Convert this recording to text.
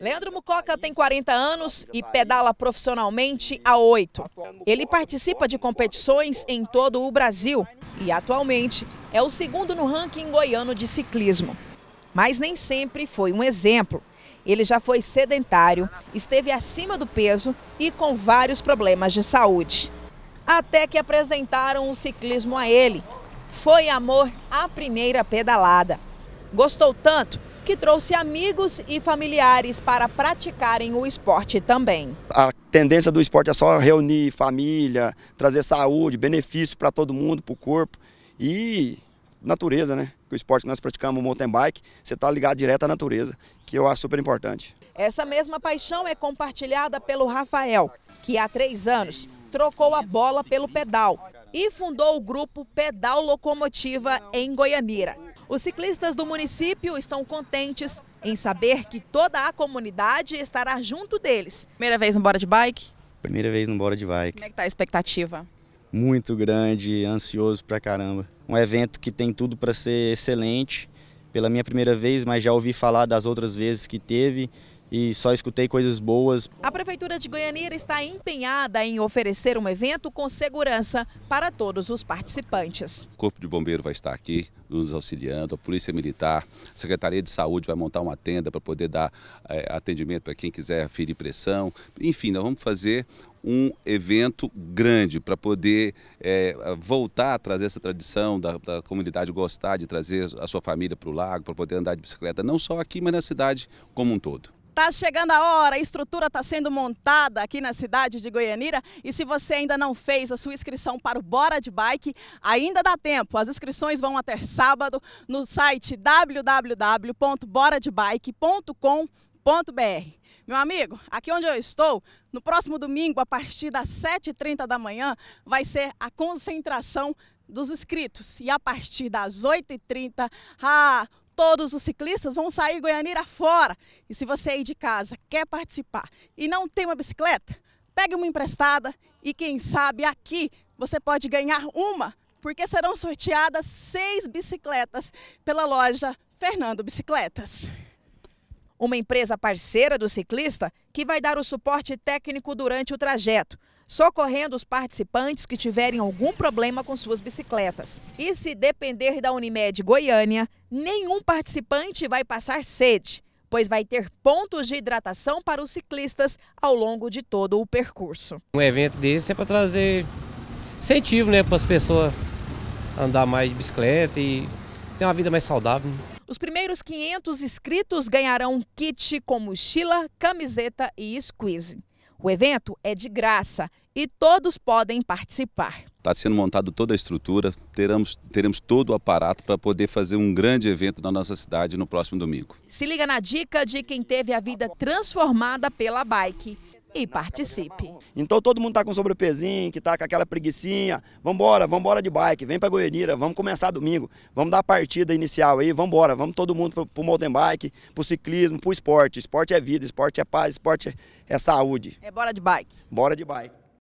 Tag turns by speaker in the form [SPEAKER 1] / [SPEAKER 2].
[SPEAKER 1] Leandro Mucoca tem 40 anos e pedala profissionalmente há oito. Tá ele participa de competições em todo o Brasil e atualmente é o segundo no ranking goiano de ciclismo. Mas nem sempre foi um exemplo. Ele já foi sedentário, esteve acima do peso e com vários problemas de saúde. Até que apresentaram o ciclismo a ele. Foi amor à primeira pedalada. Gostou tanto que trouxe amigos e familiares para praticarem o esporte também.
[SPEAKER 2] A tendência do esporte é só reunir família, trazer saúde, benefício para todo mundo, para o corpo e natureza, né? O esporte que nós praticamos, o mountain bike, você está ligado direto à natureza, que eu acho super importante.
[SPEAKER 1] Essa mesma paixão é compartilhada pelo Rafael, que há três anos trocou a bola pelo pedal e fundou o grupo Pedal Locomotiva em Goianira. Os ciclistas do município estão contentes em saber que toda a comunidade estará junto deles. Primeira vez no Bora de Bike?
[SPEAKER 2] Primeira vez no Bora de Bike. Como
[SPEAKER 1] é que está a expectativa?
[SPEAKER 2] Muito grande, ansioso pra caramba. Um evento que tem tudo para ser excelente. Pela minha primeira vez, mas já ouvi falar das outras vezes que teve
[SPEAKER 3] e só escutei coisas boas.
[SPEAKER 1] A Prefeitura de Goianira está empenhada em oferecer um evento com segurança para todos os participantes.
[SPEAKER 3] O Corpo de Bombeiro vai estar aqui nos auxiliando, a Polícia Militar, a Secretaria de Saúde vai montar uma tenda para poder dar é, atendimento para quem quiser aferir pressão. Enfim, nós vamos fazer um evento grande para poder é, voltar a trazer essa tradição da, da, comunidade gostar de trazer a sua família para o lago, para poder andar de bicicleta, não só aqui, mas na cidade como um todo.
[SPEAKER 1] Tá chegando a hora, a estrutura está sendo montada aqui na cidade de Goianira e se você ainda não fez a sua inscrição para o Bora de Bike, ainda dá tempo. As inscrições vão até sábado no site www.boradebike.com.br. Meu amigo, aqui onde eu estou, no próximo domingo, a partir das 7h30 da manhã, vai ser a concentração dos inscritos. E a partir das 8h30, a ah, todos os ciclistas vão sair Goianira fora. E se você aí de casa quer participar e não tem uma bicicleta, pegue uma emprestada e quem sabe aqui você pode ganhar uma, porque serão sorteadas seis bicicletas pela loja Fernando Bicicletas. Uma empresa parceira do ciclista que vai dar o suporte técnico durante o trajeto socorrendo os participantes que tiverem algum problema com suas bicicletas. E se depender da Unimed Goiânia, nenhum participante vai passar sede, pois vai ter pontos de hidratação para os ciclistas ao longo de todo o percurso.
[SPEAKER 3] Um evento desse é para trazer incentivo né, para as pessoas andar mais de bicicleta e ter uma vida mais saudável. Né?
[SPEAKER 1] Os primeiros 500 inscritos ganharão um kit com mochila, camiseta e squeeze. O evento é de graça e todos podem participar.
[SPEAKER 3] Está sendo montado toda a estrutura, teremos, teremos todo o aparato para poder fazer um grande evento na nossa cidade no próximo domingo.
[SPEAKER 1] Se liga na dica de quem teve a vida transformada pela bike e participe.
[SPEAKER 2] Então todo mundo está com sobrepezinho, que está com aquela preguiçinha, vambora, vambora de bike, vem para Goianira, vamos começar domingo, vamos dar a partida inicial aí, vambora, vamos todo mundo para o mountain bike, para o ciclismo, para o esporte. Esporte é vida, esporte é paz, esporte é, é saúde. É bora de bike. Bora de bike.